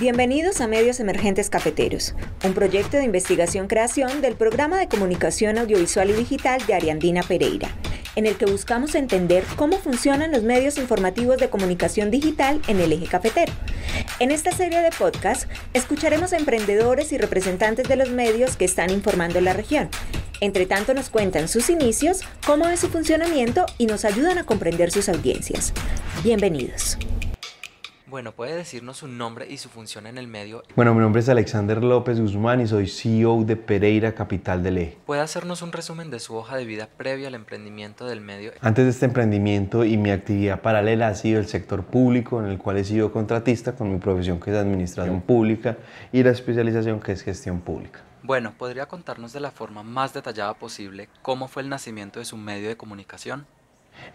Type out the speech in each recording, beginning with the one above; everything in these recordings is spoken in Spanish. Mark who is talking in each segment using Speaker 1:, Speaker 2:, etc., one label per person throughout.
Speaker 1: Bienvenidos a Medios Emergentes Cafeteros, un proyecto de investigación-creación del programa de comunicación audiovisual y digital de Ariandina Pereira, en el que buscamos entender cómo funcionan los medios informativos de comunicación digital en el eje cafetero. En esta serie de podcasts escucharemos a emprendedores y representantes de los medios que están informando la región entre tanto nos cuentan sus inicios, cómo es su funcionamiento y nos ayudan a comprender sus audiencias. Bienvenidos. Bueno, ¿puede decirnos su nombre y su función en el medio?
Speaker 2: Bueno, mi nombre es Alexander López Guzmán y soy CEO de Pereira Capital de Eje.
Speaker 1: ¿Puede hacernos un resumen de su hoja de vida previa al emprendimiento del medio? Antes
Speaker 2: de este emprendimiento y mi actividad paralela ha sido el sector público, en el cual he sido contratista con mi profesión que es administración pública y la especialización que es gestión pública.
Speaker 1: Bueno, ¿podría contarnos de la forma más detallada posible cómo fue el nacimiento de su medio de comunicación?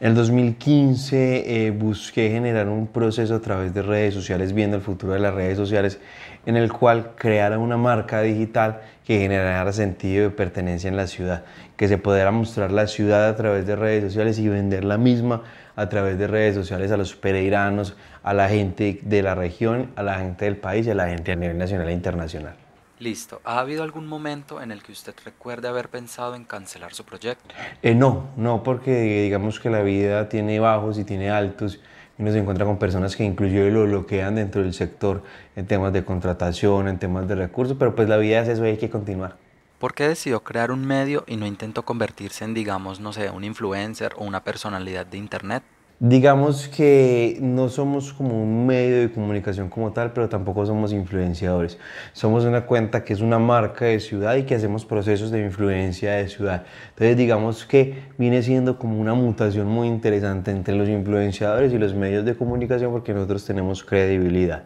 Speaker 2: En el 2015 eh, busqué generar un proceso a través de redes sociales, viendo el futuro de las redes sociales, en el cual creara una marca digital que generara sentido de pertenencia en la ciudad, que se pudiera mostrar la ciudad a través de redes sociales y vender la misma a través de redes sociales a los pereiranos, a la gente de la región, a la gente del país y a la gente a nivel nacional e internacional.
Speaker 1: Listo. ¿Ha habido algún momento en el que usted recuerde haber pensado en cancelar su proyecto?
Speaker 2: Eh, no, no, porque digamos que la vida tiene bajos y tiene altos. Y uno se encuentra con personas que inclusive lo bloquean dentro del sector en temas de contratación, en temas de recursos, pero pues la vida es eso y hay que continuar.
Speaker 1: ¿Por qué decidió crear un medio y no intentó convertirse en, digamos, no sé, un influencer o una personalidad de Internet?
Speaker 2: digamos que no somos como un medio de comunicación como tal, pero tampoco somos influenciadores. Somos una cuenta que es una marca de ciudad y que hacemos procesos de influencia de ciudad. Entonces digamos que viene siendo como una mutación muy interesante entre los influenciadores y los medios de comunicación porque nosotros tenemos credibilidad.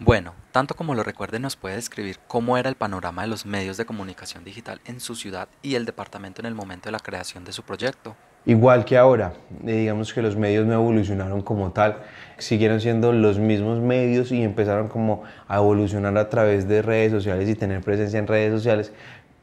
Speaker 1: Bueno, tanto como lo recuerde, nos puede describir cómo era el panorama de los medios de comunicación digital en su ciudad y el departamento en el momento de la creación de su proyecto
Speaker 2: igual que ahora. digamos que los medios no evolucionaron como tal, siguieron siendo los mismos medios y empezaron como a evolucionar a través de redes sociales y tener presencia en redes sociales,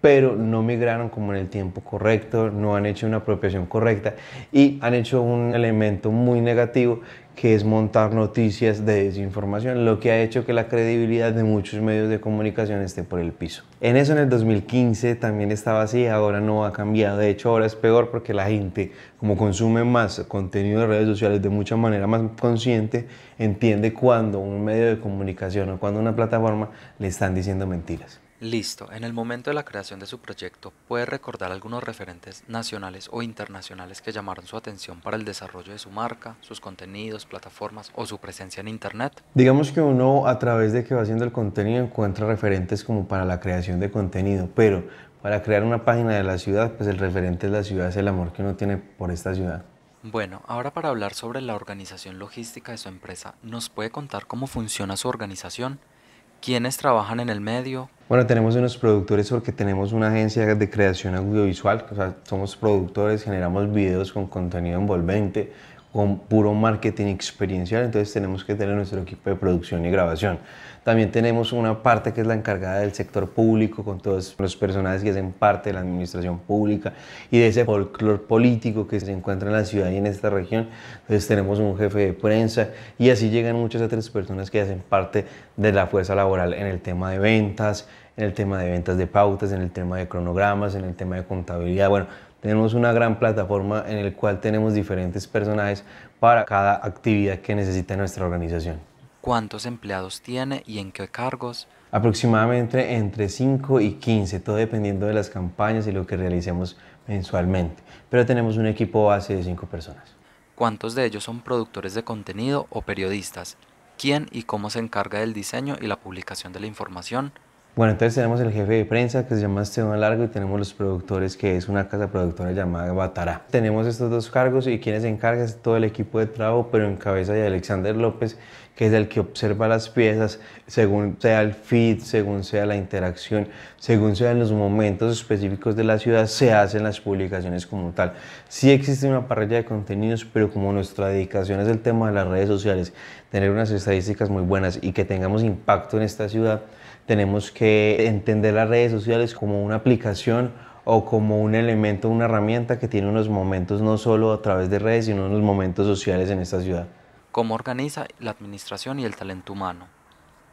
Speaker 2: pero no migraron como en el tiempo correcto, no han hecho una apropiación correcta y han hecho un elemento muy negativo que es montar noticias de desinformación, lo que ha hecho que la credibilidad de muchos medios de comunicación esté por el piso. En eso en el 2015 también estaba así, ahora no ha cambiado, de hecho ahora es peor porque la gente como consume más contenido de redes sociales de mucha manera más consciente, entiende cuando un medio de comunicación o cuando una plataforma le están diciendo mentiras.
Speaker 1: Listo, en el momento de la creación de su proyecto, ¿puede recordar algunos referentes nacionales o internacionales que llamaron su atención para el desarrollo de su marca, sus contenidos, plataformas o su presencia en Internet?
Speaker 2: Digamos que uno a través de que va haciendo el contenido encuentra referentes como para la creación de contenido, pero para crear una página de la ciudad, pues el referente de la ciudad es el amor que uno tiene por esta ciudad.
Speaker 1: Bueno, ahora para hablar sobre la organización logística de su empresa, ¿nos puede contar cómo funciona su organización? ¿Quiénes trabajan en el medio?
Speaker 2: Bueno, tenemos unos productores porque tenemos una agencia de creación audiovisual, o sea, somos productores, generamos videos con contenido envolvente, con puro marketing experiencial, entonces tenemos que tener nuestro equipo de producción y grabación. También tenemos una parte que es la encargada del sector público, con todos los personajes que hacen parte de la administración pública y de ese folclore político que se encuentra en la ciudad y en esta región. Entonces tenemos un jefe de prensa y así llegan muchas otras personas que hacen parte de la fuerza laboral en el tema de ventas, en el tema de ventas de pautas, en el tema de cronogramas, en el tema de contabilidad, bueno, tenemos una gran plataforma en el cual tenemos diferentes personajes para cada actividad que necesita nuestra organización.
Speaker 1: ¿Cuántos empleados tiene y en qué cargos?
Speaker 2: Aproximadamente entre 5 y 15, todo dependiendo de las campañas y lo que realicemos mensualmente. Pero tenemos un equipo base de 5 personas.
Speaker 1: ¿Cuántos de ellos son productores de contenido o periodistas? ¿Quién y cómo se encarga del diseño y la publicación de la información?
Speaker 2: Bueno, entonces tenemos el jefe de prensa que se llama Esteban Largo y tenemos los productores que es una casa productora llamada Batara. Tenemos estos dos cargos y quienes se es todo el equipo de trabajo, pero en cabeza de Alexander López, que es el que observa las piezas según sea el feed, según sea la interacción, según sean los momentos específicos de la ciudad, se hacen las publicaciones como tal. Sí existe una parrilla de contenidos, pero como nuestra dedicación es el tema de las redes sociales, tener unas estadísticas muy buenas y que tengamos impacto en esta ciudad, tenemos que entender las redes sociales como una aplicación o como un elemento, una herramienta que tiene unos momentos no solo a través de redes, sino unos momentos sociales en esta ciudad.
Speaker 1: ¿Cómo organiza la administración y el talento humano?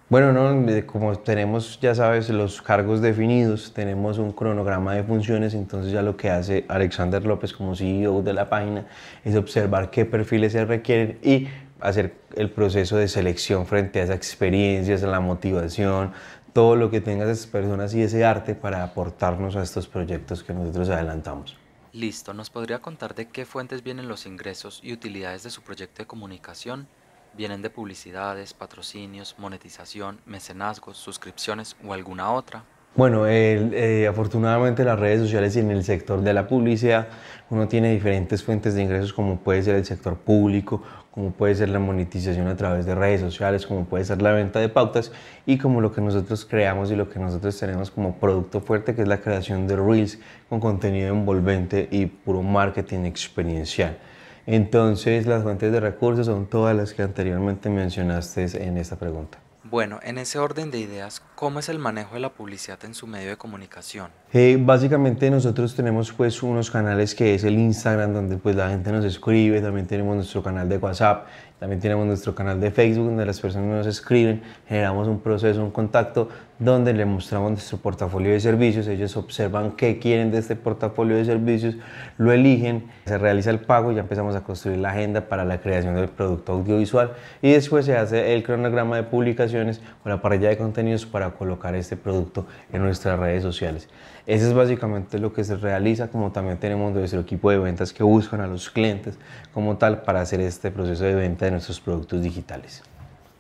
Speaker 2: Bueno, no, eh, como tenemos, ya sabes, los cargos definidos, tenemos un cronograma de funciones, entonces ya lo que hace Alexander López como CEO de la página es observar qué perfiles se requieren y hacer el proceso de selección frente a esas experiencias, a la motivación, todo lo que tengas esas personas y ese arte para aportarnos a estos proyectos que nosotros adelantamos.
Speaker 1: Listo, ¿nos podría contar de qué fuentes vienen los ingresos y utilidades de su proyecto de comunicación? ¿Vienen de publicidades, patrocinios, monetización, mecenazgos, suscripciones o alguna otra?
Speaker 2: Bueno, eh, afortunadamente las redes sociales y en el sector de la publicidad uno tiene diferentes fuentes de ingresos como puede ser el sector público, como puede ser la monetización a través de redes sociales, como puede ser la venta de pautas y como lo que nosotros creamos y lo que nosotros tenemos como producto fuerte que es la creación de reels con contenido envolvente y puro marketing experiencial. Entonces las fuentes de recursos son todas las que anteriormente mencionaste en esta pregunta.
Speaker 1: Bueno, en ese orden de ideas, ¿Cómo es el manejo de la publicidad en su medio de comunicación?
Speaker 2: Eh, básicamente nosotros tenemos pues unos canales que es el Instagram donde pues la gente nos escribe, también tenemos nuestro canal de WhatsApp, también tenemos nuestro canal de Facebook donde las personas nos escriben, generamos un proceso, un contacto donde le mostramos nuestro portafolio de servicios, ellos observan qué quieren de este portafolio de servicios, lo eligen, se realiza el pago y ya empezamos a construir la agenda para la creación del producto audiovisual y después se hace el cronograma de publicaciones o la parrilla de contenidos para colocar este producto en nuestras redes sociales. Eso es básicamente lo que se realiza, como también tenemos nuestro equipo de ventas que buscan a los clientes como tal para hacer este proceso de venta de nuestros productos digitales.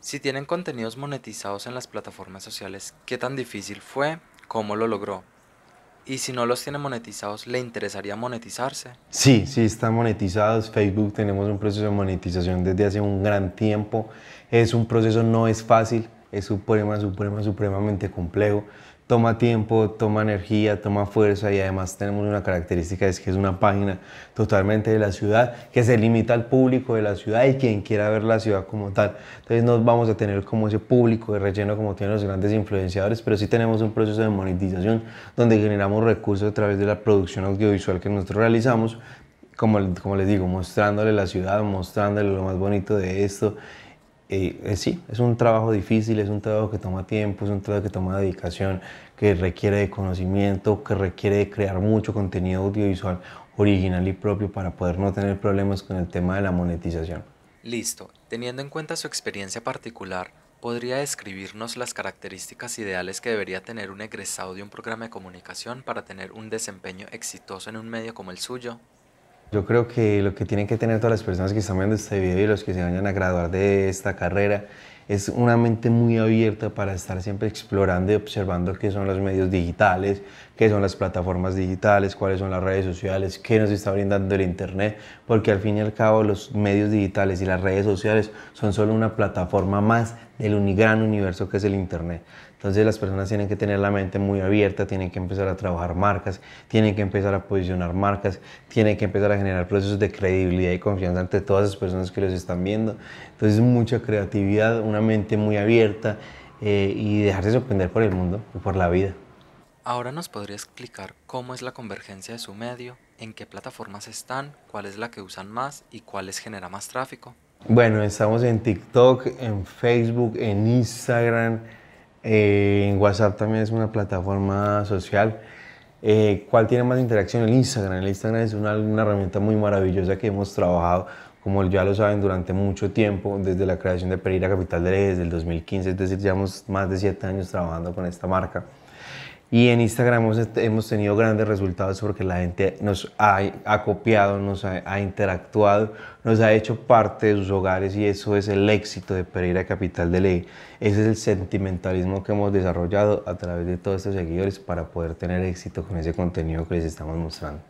Speaker 1: Si tienen contenidos monetizados en las plataformas sociales, ¿qué tan difícil fue? ¿Cómo lo logró? Y si no los tiene monetizados, ¿le interesaría monetizarse?
Speaker 2: Sí, sí están monetizados. Facebook tenemos un proceso de monetización desde hace un gran tiempo. Es un proceso no es fácil, es suprema, suprema, supremamente complejo. Toma tiempo, toma energía, toma fuerza y además tenemos una característica, es que es una página totalmente de la ciudad, que se limita al público de la ciudad y quien quiera ver la ciudad como tal. Entonces no vamos a tener como ese público de relleno como tienen los grandes influenciadores, pero sí tenemos un proceso de monetización donde generamos recursos a través de la producción audiovisual que nosotros realizamos, como, como les digo, mostrándole la ciudad, mostrándole lo más bonito de esto eh, eh, sí, es un trabajo difícil, es un trabajo que toma tiempo, es un trabajo que toma dedicación, que requiere de conocimiento, que requiere de crear mucho contenido audiovisual original y propio para poder no tener problemas con el tema de la monetización.
Speaker 1: Listo, teniendo en cuenta su experiencia particular, ¿podría describirnos las características ideales que debería tener un egresado de un programa de comunicación para tener un desempeño exitoso en un medio como el suyo?
Speaker 2: Yo creo que lo que tienen que tener todas las personas que están viendo este video y los que se vayan a graduar de esta carrera es una mente muy abierta para estar siempre explorando y observando qué son los medios digitales, qué son las plataformas digitales, cuáles son las redes sociales, qué nos está brindando el Internet, porque al fin y al cabo los medios digitales y las redes sociales son solo una plataforma más del gran universo que es el Internet. Entonces las personas tienen que tener la mente muy abierta, tienen que empezar a trabajar marcas, tienen que empezar a posicionar marcas, tienen que empezar a generar procesos de credibilidad y confianza ante todas las personas que los están viendo. Entonces mucha creatividad, una mente muy abierta eh, y dejarse sorprender por el mundo y por la vida.
Speaker 1: Ahora nos podría explicar cómo es la convergencia de su medio, en qué plataformas están, cuál es la que usan más y cuál les genera más tráfico.
Speaker 2: Bueno, estamos en TikTok, en Facebook, en Instagram, eh, en WhatsApp también es una plataforma social. Eh, ¿Cuál tiene más interacción? El Instagram. El Instagram es una, una herramienta muy maravillosa que hemos trabajado como ya lo saben, durante mucho tiempo, desde la creación de Pereira Capital de Ley, desde el 2015, es decir, llevamos más de siete años trabajando con esta marca. Y en Instagram hemos, tenido grandes resultados porque la gente nos ha, copiado, nos ha, ha, interactuado, nos ha hecho parte de sus hogares y eso es el éxito de Pereira Capital de Ley. Ese es el sentimentalismo que hemos desarrollado a través de todos estos seguidores para poder tener éxito con ese contenido que les estamos mostrando.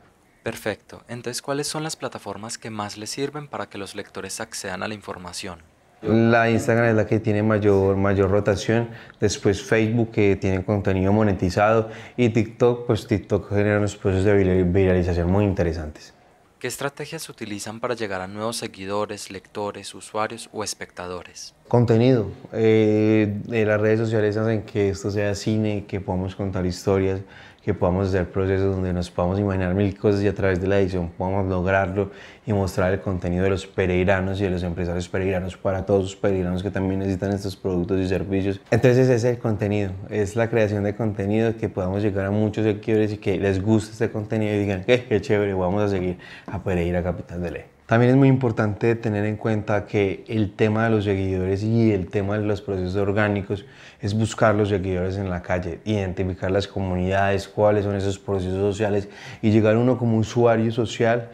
Speaker 1: Perfecto. Entonces, ¿cuáles son las plataformas que más les sirven para que los lectores accedan a la información?
Speaker 2: La Instagram es la que tiene mayor, mayor rotación, después Facebook que tiene contenido monetizado y TikTok, pues TikTok genera unos procesos de viralización muy interesantes.
Speaker 1: ¿Qué estrategias utilizan para llegar a nuevos seguidores, lectores, usuarios o espectadores?
Speaker 2: contenido. de eh, las redes sociales hacen que esto sea cine, que podamos contar historias, que podamos hacer procesos donde nos podamos imaginar mil cosas y a través de la edición podamos lograrlo y mostrar el contenido de los pereiranos y de los empresarios pereiranos para todos los pereiranos que también necesitan estos productos y servicios. Entonces ese es el contenido, es la creación de contenido que podamos llegar a muchos seguidores y que les guste este contenido y digan, que eh, qué chévere, vamos a seguir a Pereira Capital de Ley. También es muy importante tener en cuenta que el tema de los seguidores y el tema de los procesos orgánicos es buscar los seguidores en la calle, identificar las comunidades, cuáles son esos procesos sociales y llegar uno como usuario social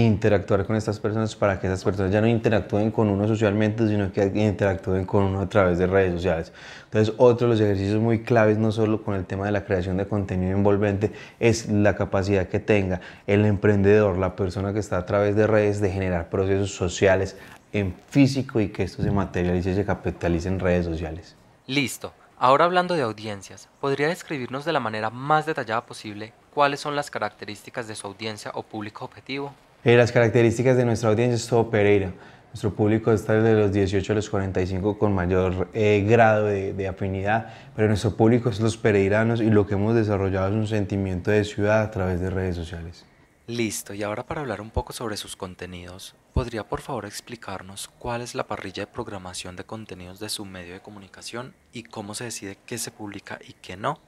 Speaker 2: interactuar con estas personas para que esas personas ya no interactúen con uno socialmente, sino que interactúen con uno a través de redes sociales. Entonces, otro de los ejercicios muy claves, no solo con el tema de la creación de contenido envolvente, es la capacidad que tenga el emprendedor, la persona que está a través de redes, de generar procesos sociales en físico y que esto se materialice y se capitalice en redes sociales.
Speaker 1: Listo. Ahora hablando de audiencias, ¿podría describirnos de la manera más detallada posible cuáles son las características de su audiencia o público objetivo?
Speaker 2: Eh, las características de nuestra audiencia es todo Pereira. Nuestro público está desde los 18 a los 45 con mayor eh, grado de, de, afinidad, pero nuestro público es los pereiranos y lo que hemos desarrollado es un sentimiento de ciudad a través de redes sociales.
Speaker 1: Listo, y ahora para hablar un poco sobre sus contenidos, ¿podría por favor explicarnos cuál es la parrilla de programación de contenidos de su medio de comunicación y cómo se decide qué se publica y qué no?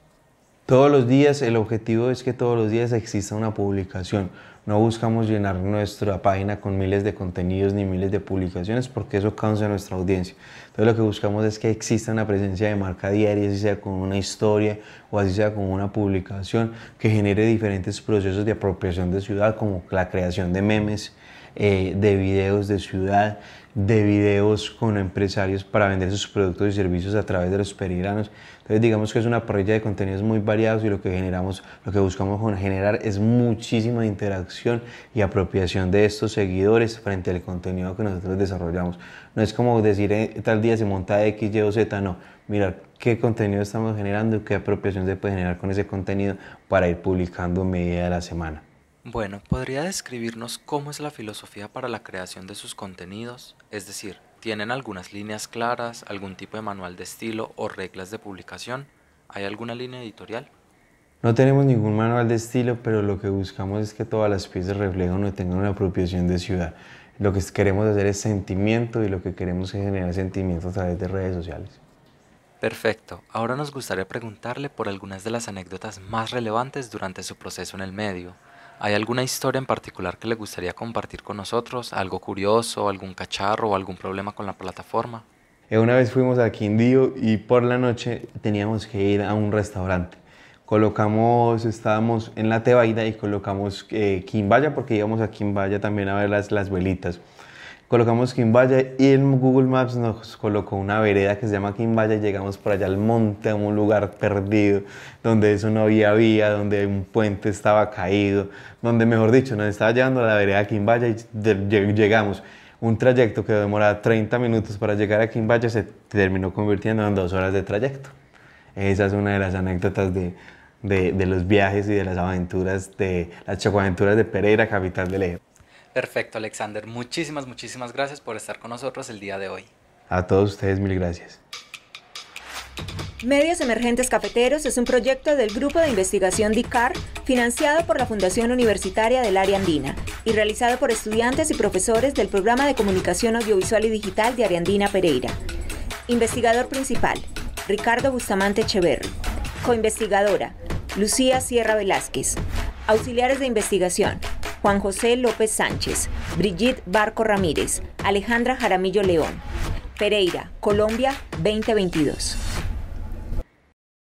Speaker 2: Todos los días, el objetivo es que todos los días exista una publicación. No buscamos llenar nuestra página con miles de contenidos ni miles de publicaciones porque eso cansa nuestra audiencia. Entonces lo que buscamos es que exista una presencia de marca diaria, así sea con una historia o así sea con una publicación que genere diferentes procesos de apropiación de ciudad como la creación de memes, eh, de videos de ciudad, de videos con empresarios para vender sus productos y servicios a través de los perigranos. Entonces digamos que es una parrilla de contenidos muy variados y lo que generamos, lo que buscamos generar es muchísima interacción y apropiación de estos seguidores frente al contenido que nosotros desarrollamos. No es como decir eh, tal día se monta X, Y o Z, no. Mirar qué contenido estamos generando y qué apropiación se puede generar con ese contenido para ir publicando media de la semana.
Speaker 1: Bueno, ¿podría describirnos cómo es la filosofía para la creación de sus contenidos? Es decir, ¿tienen algunas líneas claras, algún tipo de manual de estilo o reglas de publicación? ¿Hay alguna línea editorial?
Speaker 2: No tenemos ningún manual de estilo, pero lo que buscamos es que todas las piezas reflejan o tengan una apropiación de ciudad. Lo que queremos hacer es sentimiento y lo que queremos es generar sentimiento a través de redes sociales.
Speaker 1: Perfecto. Ahora nos gustaría preguntarle por algunas de las anécdotas más relevantes durante su proceso en el medio. ¿Hay alguna historia en particular que le gustaría compartir con nosotros? ¿Algo curioso, algún cacharro o algún problema con la plataforma?
Speaker 2: Eh, una vez fuimos a Quindío y por la noche teníamos que ir a un restaurante. Colocamos, estábamos en la Tebaida y colocamos eh, Quimbaya porque íbamos a Quimbaya también a ver las, las velitas colocamos Quimbaya y en Google Maps nos colocó una vereda que se llama Quimbaya y llegamos por allá al monte, a un lugar perdido, donde eso no había vía, donde un puente estaba caído, donde mejor dicho, nos estaba llevando a la vereda Quimbaya y llegamos. Un trayecto que demoraba 30 minutos para llegar a Quimbaya se terminó convirtiendo en dos horas de trayecto. Esa es una de las anécdotas de, de, los viajes y de las aventuras, de las chocoaventuras de Pereira, capital de León.
Speaker 1: Perfecto, Alexander. Muchísimas, muchísimas gracias por estar con nosotros el día de hoy.
Speaker 2: A todos ustedes, mil gracias.
Speaker 1: Medios Emergentes Cafeteros es un proyecto del Grupo de Investigación DICAR, financiado por la Fundación Universitaria del Área Andina y realizado por estudiantes y profesores del Programa de Comunicación Audiovisual y Digital de Ariandina Pereira. Investigador principal, Ricardo Bustamante Echeverri. Coinvestigadora, Lucía Sierra Velázquez. Auxiliares de investigación, Juan José López Sánchez, Brigitte Barco Ramírez, Alejandra Jaramillo León. Pereira, Colombia 2022.